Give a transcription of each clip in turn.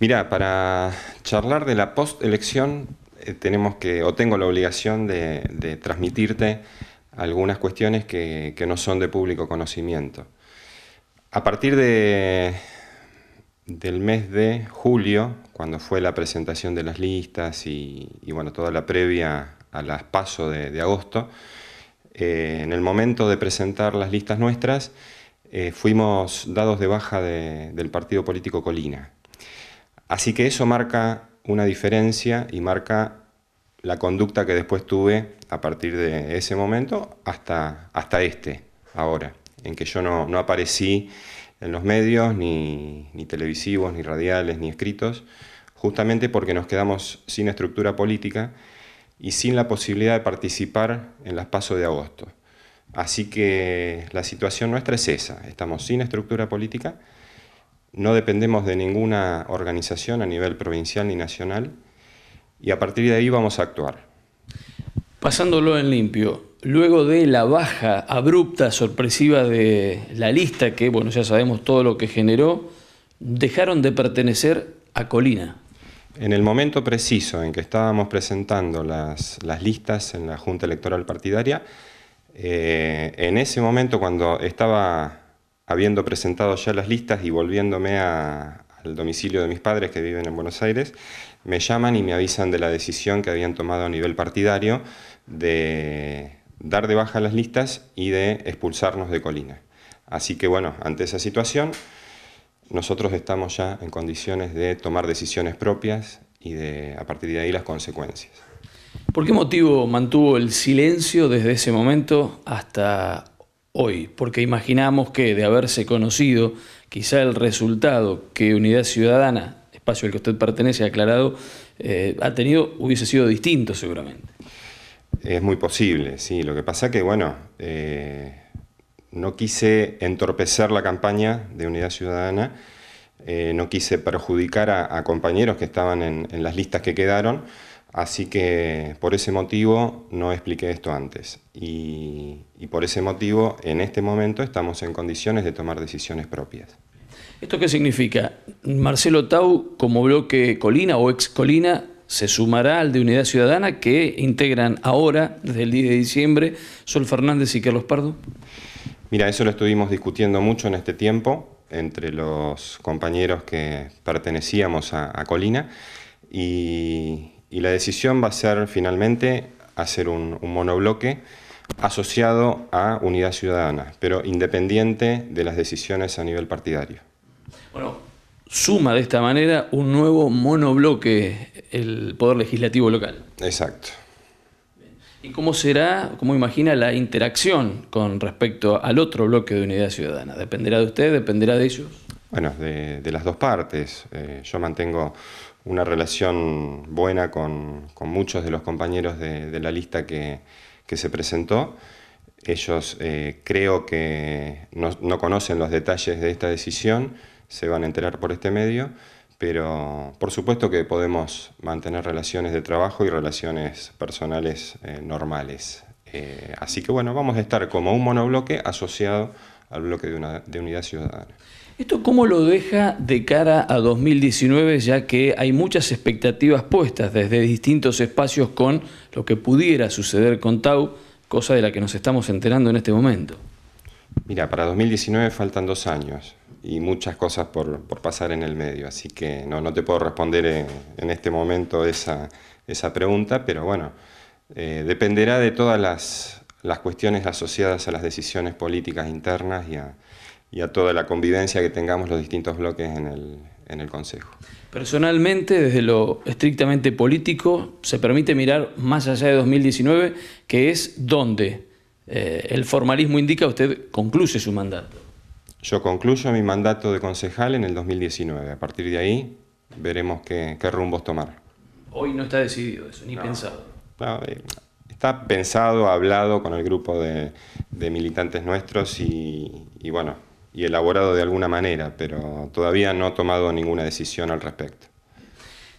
Mirá, para charlar de la postelección eh, tenemos que, o tengo la obligación de, transmitirte algunas cuestiones que, no son de público conocimiento. A partir del mes de julio, cuando fue la presentación de las listas y, bueno, toda la previa a las paso de, agosto, eh, en el momento de presentar las listas nuestras, eh, fuimos dados de baja del partido político Colina. Así que eso marca una diferencia y marca la conducta que después tuve a partir de ese momento hasta, hasta este, ahora, en que yo no, aparecí en los medios, ni, ni, televisivos, ni radiales, ni escritos, justamente porque nos quedamos sin estructura política y sin la posibilidad de participar en las pasos de agosto. Así que la situación nuestra es esa, estamos sin estructura política, no dependemos de ninguna organización a nivel provincial ni nacional y a partir de ahí vamos a actuar. Pasándolo en limpio, luego de la baja abrupta, sorpresiva de la lista, que bueno, ya sabemos todo lo que generó, dejaron de pertenecer a Colina. En el momento preciso en que estábamos presentando las, listas en la Junta Electoral Partidaria, eh, en ese momento cuando estaba habiendo presentado ya las listas y volviéndome al domicilio de mis padres que viven en Buenos Aires, me llaman y me avisan de la decisión que habían tomado a nivel partidario de dar de baja las listas y de expulsarnos de Colina. Así que bueno, ante esa situación, nosotros estamos ya en condiciones de tomar decisiones propias y de a partir de ahí las consecuencias. ¿Por qué motivo mantuvo el silencio desde ese momento hasta hoy, porque imaginamos que de haberse conocido quizá el resultado que Unidad Ciudadana, espacio al que usted pertenece, ha aclarado, eh, ha tenido, hubiese sido distinto seguramente. Es muy posible, sí. Lo que pasa que, bueno, eh, no quise entorpecer la campaña de Unidad Ciudadana, eh, no quise perjudicar a, compañeros que estaban en las listas que quedaron. Así que por ese motivo no expliqué esto antes y, por ese motivo en este momento estamos en condiciones de tomar decisiones propias. ¿Esto qué significa? Marcelo Tau como bloque Colina o ex Colina se sumará al de Unidad Ciudadana que integran ahora, desde el 10 de diciembre, Sol Fernández y Carlos Pardo. Mira, eso lo estuvimos discutiendo mucho en este tiempo entre los compañeros que pertenecíamos a, a Colina y, y la decisión va a ser finalmente hacer un, monobloque asociado a Unidad Ciudadana, pero independiente de las decisiones a nivel partidario. Bueno, suma de esta manera un nuevo monobloque el Poder Legislativo local. Exacto. ¿Y cómo será, cómo imagina la interacción con respecto al otro bloque de Unidad Ciudadana? ¿Dependerá de usted? ¿Dependerá de ellos? Bueno, de, las dos partes. Eh, yo mantengo una relación buena con, muchos de los compañeros de, la lista que, se presentó. Ellos eh, creo que no, conocen los detalles de esta decisión, se van a enterar por este medio, pero por supuesto que podemos mantener relaciones de trabajo y relaciones personales eh, normales. Eh, así que bueno, vamos a estar como un monobloque asociado al bloque de unidad ciudadana. ¿Esto cómo lo deja de cara a 2019, ya que hay muchas expectativas puestas desde distintos espacios con lo que pudiera suceder con Tau, cosa de la que nos estamos enterando en este momento? Mira, para 2019 faltan dos años y muchas cosas por, pasar en el medio, así que no, te puedo responder en, este momento esa, pregunta, pero bueno, eh, dependerá de todas las, las cuestiones asociadas a las decisiones políticas internas y a, y a toda la convivencia que tengamos los distintos bloques en el, Consejo. Personalmente, desde lo estrictamente político, se permite mirar más allá de 2019, que es donde eh, el formalismo indica usted concluye su mandato. Yo concluyo mi mandato de concejal en el 2019. A partir de ahí veremos qué, qué rumbos tomar. Hoy no está decidido eso, ni pensado. Eh, está pensado, hablado con el grupo de, militantes nuestros y bueno, y elaborado de alguna manera, pero todavía no ha tomado ninguna decisión al respecto.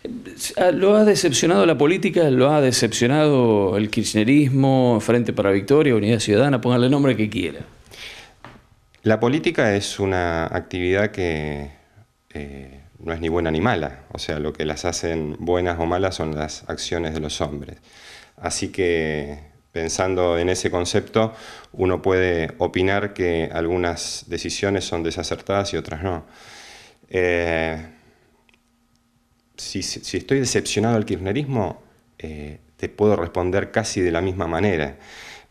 Eh, ¿Lo ha decepcionado la política? ¿Lo ha decepcionado el kirchnerismo, Frente para Victoria, Unidad Ciudadana? Póngale el nombre que quiera. La política es una actividad que eh, no es ni buena ni mala. O sea, lo que las hacen buenas o malas son las acciones de los hombres. Así que pensando en ese concepto, uno puede opinar que algunas decisiones son desacertadas y otras no. Eh, si, estoy decepcionado al kirchnerismo, eh, te puedo responder casi de la misma manera.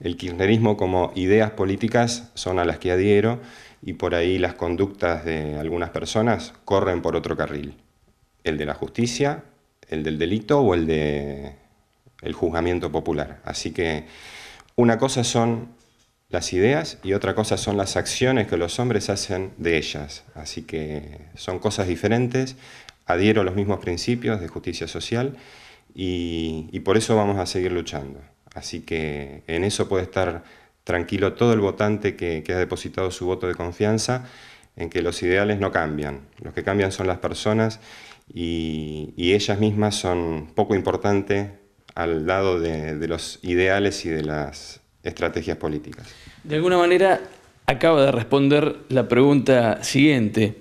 El kirchnerismo como ideas políticas son a las que adhiero y por ahí las conductas de algunas personas corren por otro carril, el de la justicia, el del delito o el de el juzgamiento popular. Así que una cosa son las ideas y otra cosa son las acciones que los hombres hacen de ellas. Así que son cosas diferentes, adhiero a los mismos principios de justicia social y, por eso vamos a seguir luchando. Así que en eso puede estar tranquilo todo el votante que, ha depositado su voto de confianza en que los ideales no cambian, los que cambian son las personas y, y ellas mismas son poco importantes al lado de, los ideales y de las estrategias políticas. De alguna manera, acaba de responder la pregunta siguiente.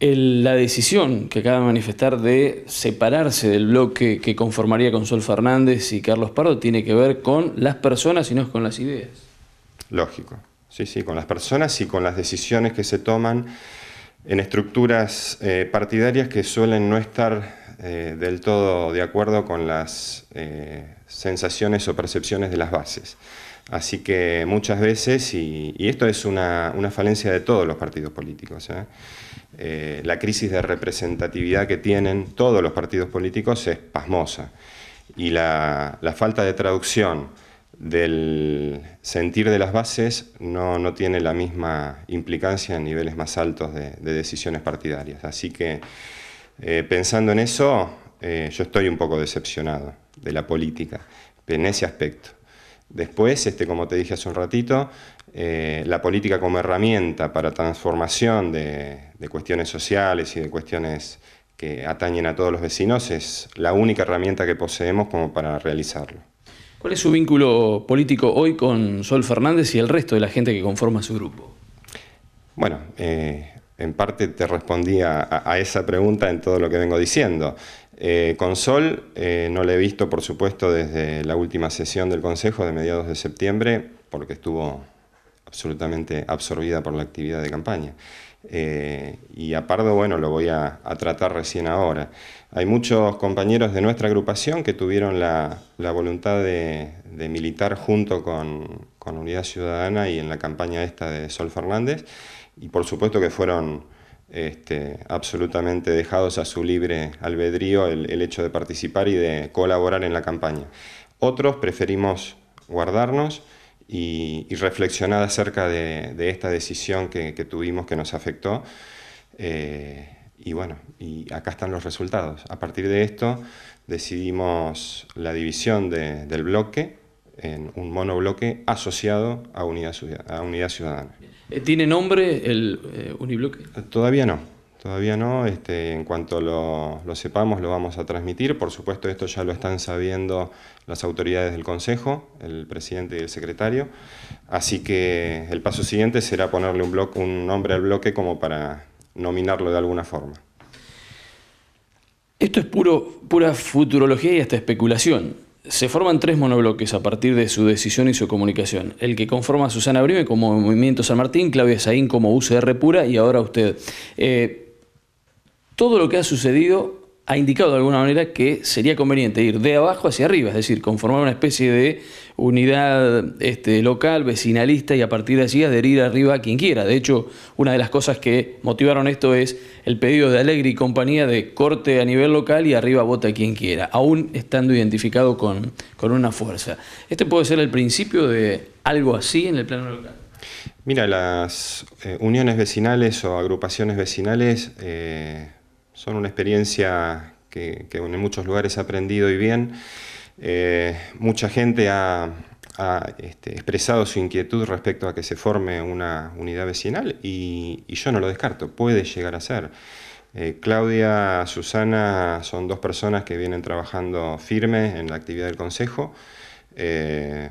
la decisión que acaba de manifestar de separarse del bloque que conformaría con Sol Fernández y Carlos Pardo tiene que ver con las personas y no con las ideas. Lógico, sí, sí, con las personas y con las decisiones que se toman en estructuras eh, partidarias que suelen no estar eh, del todo de acuerdo con las eh, sensaciones o percepciones de las bases. Así que muchas veces, y, esto es una, falencia de todos los partidos políticos, la crisis de representatividad que tienen todos los partidos políticos es pasmosa y la falta de traducción del sentir de las bases no, no, tiene la misma implicancia en niveles más altos de, decisiones partidarias. Así que eh, pensando en eso, eh, yo estoy un poco decepcionado de la política en ese aspecto. Después, este, como te dije hace un ratito, eh, la política como herramienta para transformación de cuestiones sociales y de cuestiones que atañen a todos los vecinos es la única herramienta que poseemos como para realizarlo. ¿Cuál es su vínculo político hoy con Sol Fernández y el resto de la gente que conforma su grupo? Bueno, eh, en parte te respondí a, esa pregunta en todo lo que vengo diciendo. Eh, con Sol eh, no le he visto, por supuesto, desde la última sesión del Consejo de mediados de septiembre, porque estuvo absolutamente absorbida por la actividad de campaña. Eh, y a Pardo, bueno, lo voy a, tratar recién ahora. Hay muchos compañeros de nuestra agrupación que tuvieron la, voluntad de, militar junto con, Unidad Ciudadana y en la campaña esta de Sol Fernández, y por supuesto que fueron este, absolutamente dejados a su libre albedrío el hecho de participar y de colaborar en la campaña. Otros preferimos guardarnos y, y reflexionar acerca de, esta decisión que, tuvimos que nos afectó. Eh, y bueno, y acá están los resultados. A partir de esto decidimos la división del bloque en un monobloque asociado a Unidad, Ciudadana. ¿Tiene nombre el eh, unibloque? Todavía no. Todavía no, este, en cuanto lo, sepamos lo vamos a transmitir. Por supuesto esto ya lo están sabiendo las autoridades del Consejo, el presidente y el secretario. Así que el paso siguiente será ponerle un, un nombre al bloque como para nominarlo de alguna forma. Esto es puro, pura futurología y hasta especulación. Se forman tres monobloques a partir de su decisión y su comunicación. El que conforma a Susana Brime como Movimiento San Martín, Claudia Saín como UCR Pura y ahora usted. Eh, todo lo que ha sucedido ha indicado de alguna manera que sería conveniente ir de abajo hacia arriba, es decir, conformar una especie de unidad este, local, vecinalista y a partir de allí adherir arriba a quien quiera. De hecho, una de las cosas que motivaron esto es el pedido de Alegre y compañía de corte a nivel local y arriba vota quien quiera, aún estando identificado con, una fuerza. ¿Este puede ser el principio de algo así en el plano local? Mira, las eh, uniones vecinales o agrupaciones vecinales... Eh, son una experiencia que, en muchos lugares ha aprendido y bien. Eh, mucha gente ha, este, expresado su inquietud respecto a que se forme una unidad vecinal y, yo no lo descarto, puede llegar a ser. Eh, Claudia, Susana son dos personas que vienen trabajando firme en la actividad del Consejo. Eh,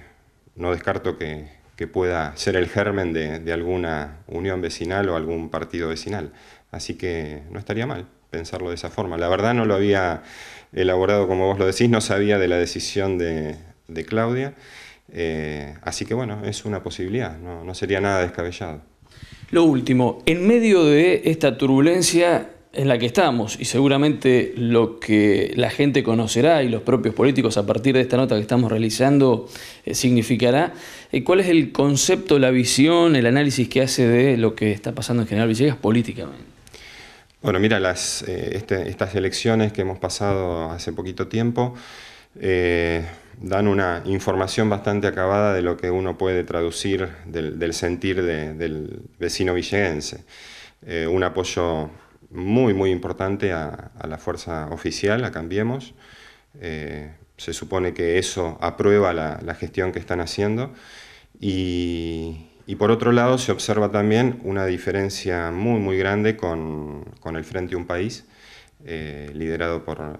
no descarto que, pueda ser el germen de, de alguna unión vecinal o algún partido vecinal. Así que no estaría mal pensarlo de esa forma. La verdad no lo había elaborado como vos lo decís, no sabía de la decisión de, Claudia. Eh, así que bueno, es una posibilidad, no, sería nada descabellado. Lo último, en medio de esta turbulencia en la que estamos, y seguramente lo que la gente conocerá y los propios políticos a partir de esta nota que estamos realizando eh, significará, eh, ¿cuál es el concepto, la visión, el análisis que hace de lo que está pasando en General Villegas políticamente? Bueno, mira, las, eh, este, estas elecciones que hemos pasado hace poquito tiempo eh, dan una información bastante acabada de lo que uno puede traducir del, sentir del vecino villeguense. Eh, un apoyo muy, muy importante a, la fuerza oficial, a Cambiemos. se supone que eso aprueba la, la gestión que están haciendo y, y por otro lado se observa también una diferencia muy muy grande con, el Frente Un País, eh, liderado por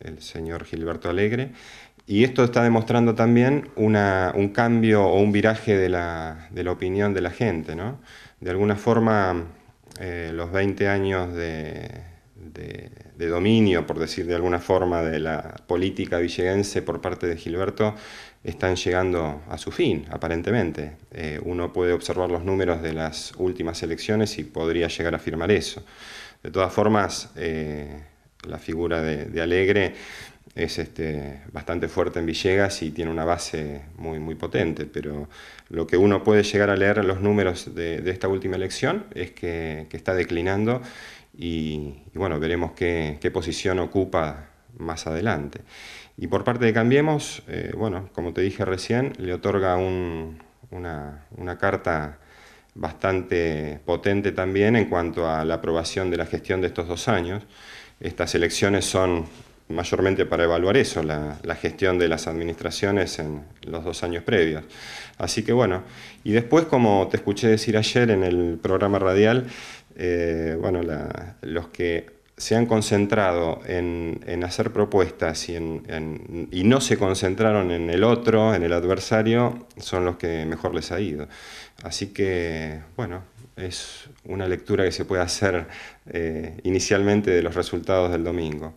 el, señor Gilberto Alegre, y esto está demostrando también un cambio o un viraje de la, opinión de la gente. De alguna forma, eh, los 20 años de, de, dominio, por decir de alguna forma, de la política villeguense por parte de Gilberto están llegando a su fin, aparentemente. Eh, uno puede observar los números de las últimas elecciones y podría llegar a afirmar eso. De todas formas, eh, la figura de, Alegre es este, bastante fuerte en Villegas y tiene una base muy, muy potente, pero lo que uno puede llegar a leer en los números de, esta última elección es que está declinando y, bueno, veremos qué, posición ocupa más adelante. Y por parte de Cambiemos, eh, bueno, como te dije recién, le otorga una, carta bastante potente también en cuanto a la aprobación de la gestión de estos dos años. Estas elecciones son mayormente para evaluar eso, la, la, gestión de las administraciones en los dos años previos. Así que bueno, y después, como te escuché decir ayer en el programa radial, eh, bueno, los que se han concentrado en, en hacer propuestas y, no se concentraron en el otro, en el adversario, son los que mejor les ha ido. Así que, bueno, es una lectura que se puede hacer eh, inicialmente de los resultados del domingo.